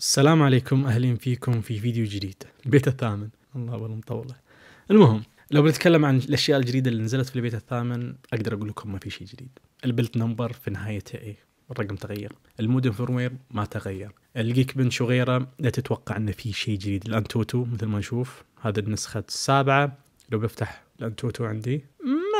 السلام عليكم اهلا فيكم في فيديو جديد البيت الثامن الله والله مطوله المهم لو بنتكلم عن الاشياء الجديده اللي نزلت في البيت الثامن اقدر اقول لكم ما في شيء جديد البلت نمبر في نهايته ايه الرقم تغير المودم فيرموير ما تغير الجيك بنش وغيره لا تتوقع انه في شيء جديد الانتوتو مثل ما نشوف هذا النسخه السابعه لو بفتح الانتوتو عندي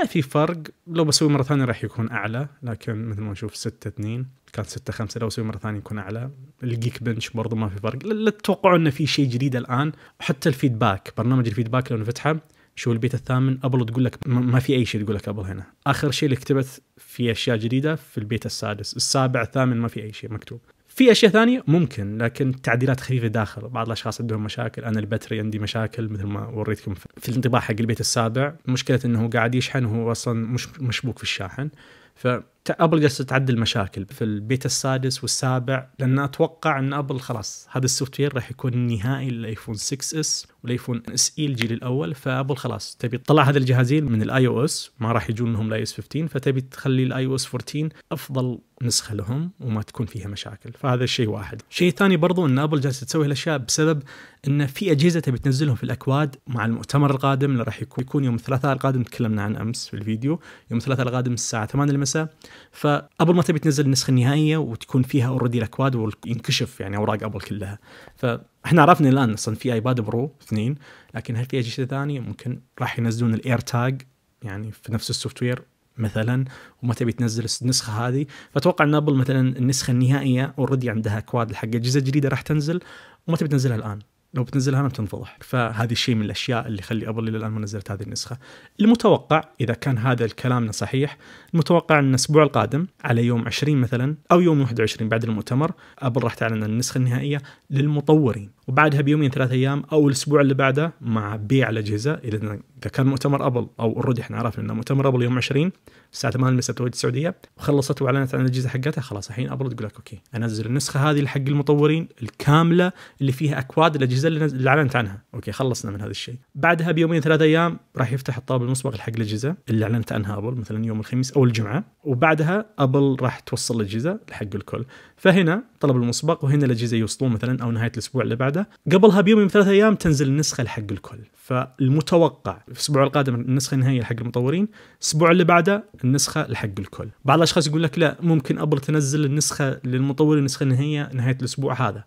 ما في فرق لو بسوي مره ثانيه راح يكون اعلى لكن مثل ما نشوف 6 2 كان 6 5 لو بسوي مره ثانيه يكون اعلى الجيك بنش برضو ما في فرق لا تتوقعوا انه في شيء جديد الان وحتى الفيدباك برنامج الفيدباك لو نفتحه شو البيت الثامن ابل تقول لك ما في اي شيء تقول لك ابل هنا اخر شيء اللي كتبت في اشياء جديده في البيت السادس السابع الثامن ما في اي شيء مكتوب في اشياء ثانيه ممكن لكن تعديلات خفيفه داخل بعض الاشخاص عندهم مشاكل انا البتري عندي مشاكل مثل ما وريتكم في الانطباع حق البيت السابع مشكله انه قاعد يشحن وهو اصلا مش مشبوك في الشاحن ف ابل جالسه تعدل مشاكل في البيت السادس والسابع لان اتوقع ان ابل خلاص هذا السوفت وير راح يكون نهائي للايفون 6 اس والايفون اس اي e الجيل الاول فابل خلاص تبي تطلع هذا الجهازين من الاي او اس ما راح يجون لهم الاي اس 15 فتبي تخلي الاي او اس 14 افضل نسخه لهم وما تكون فيها مشاكل فهذا الشيء واحد شيء ثاني برضو ان ابل جالسه تسوي هالاشياء بسبب ان في اجهزه تبي تنزلهم في الاكواد مع المؤتمر القادم اللي راح يكون يكون يوم الثلاثاء القادم تكلمنا عن امس في الفيديو يوم الثلاثاء القادم الساعه 8 المساء فابل ما تبي تنزل النسخه النهائيه وتكون فيها اوريدي الاكواد وينكشف يعني اوراق ابل كلها فاحنا عرفنا الان اصلا في ايباد برو الاثنين لكن هل في اجهزه ثانيه ممكن راح ينزلون الاير تاج يعني في نفس السوفت وير مثلا ومتى بتنزل النسخه هذه فاتوقع ان ابل مثلا النسخه النهائيه اوريدي عندها كواد حق اجهزه جديده راح تنزل ومتى بتنزلها الان لو بتنزلها ما بتنفضح فهذه الشيء من الاشياء اللي يخلي ابل الى الان ما نزلت هذه النسخه المتوقع اذا كان هذا الكلام صحيح المتوقع ان الاسبوع القادم على يوم 20 مثلا او يوم 21 بعد المؤتمر ابل راح تعلن النسخه النهائيه للمطورين وبعدها بيومين ثلاثة ايام او الاسبوع اللي بعده مع بيع الاجهزه اذا كان مؤتمر ابل او اوريدي احنا عرفنا ان مؤتمر ابل يوم 20 الساعه 8 المساء بتوقيت السعوديه وخلصت واعلنت عن الاجهزه حقتها خلاص الحين ابل تقول لك اوكي انزل النسخه هذه حق المطورين الكامله اللي فيها اكواد الاجهزه اللي اعلنت عنها اوكي خلصنا من هذا الشيء بعدها بيومين ثلاثة ايام راح يفتح الطابق المسبق حق الاجهزه اللي اعلنت عنها ابل مثلا يوم الخميس او الجمعه وبعدها ابل راح توصل الاجهزه حق الكل فهنا طلب المسبق وهنا الاجهزه يوصلون مثلا او نهايه الاسبوع اللي بعده هذا قبلها بيوم ثلاثة ايام تنزل النسخه حق الكل فالمتوقع في الاسبوع القادم النسخه النهائيه حق المطورين الاسبوع اللي بعده النسخه لحق الكل بعض الاشخاص يقول لك لا ممكن ابل تنزل النسخه للمطورين النسخه النهائيه نهايه الاسبوع هذا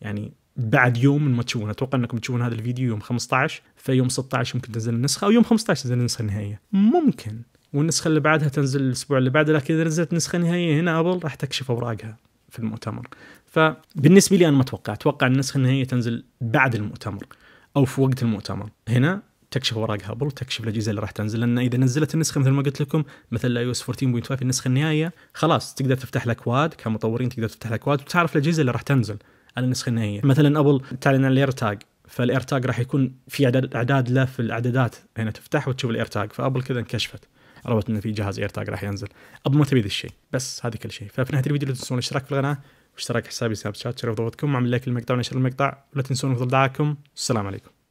يعني بعد يوم من ما تشوفون اتوقع انكم تشوفون هذا الفيديو يوم 15 فيوم 16 ممكن تنزل النسخه او يوم 15 تنزل النسخه النهائيه ممكن والنسخه اللي بعدها تنزل الاسبوع اللي بعده لكن اذا نزلت نسخه نهائيه هنا ابل راح تكشف اوراقها في المؤتمر فبالنسبه لي انا ما اتوقع اتوقع النسخه النهائيه تنزل بعد المؤتمر او في وقت المؤتمر هنا تكشف اوراق هابل تكشف الاجهزه اللي راح تنزل لان اذا نزلت النسخه مثل ما قلت لكم مثل اي اس 14.5 النسخه النهائيه خلاص تقدر تفتح الاكواد كمطورين تقدر تفتح الاكواد وتعرف الاجهزه اللي راح تنزل على النسخه النهائيه مثلا ابل تعلن عن الاير تاج فالاير تاج راح يكون في اعداد اعداد له في الاعدادات هنا تفتح وتشوف الاير تاج فابل كذا انكشفت عرفت انه في جهاز اير تاج راح ينزل ابو ما تبي ذا الشيء بس هذا كل شيء ففي نهايه الفيديو لا تنسون الاشتراك في القناه واشتراك حسابي سناب شات شرف ضغطكم وعمل لايك للمقطع ونشر المقطع ولا تنسون افضل دعاكم السلام عليكم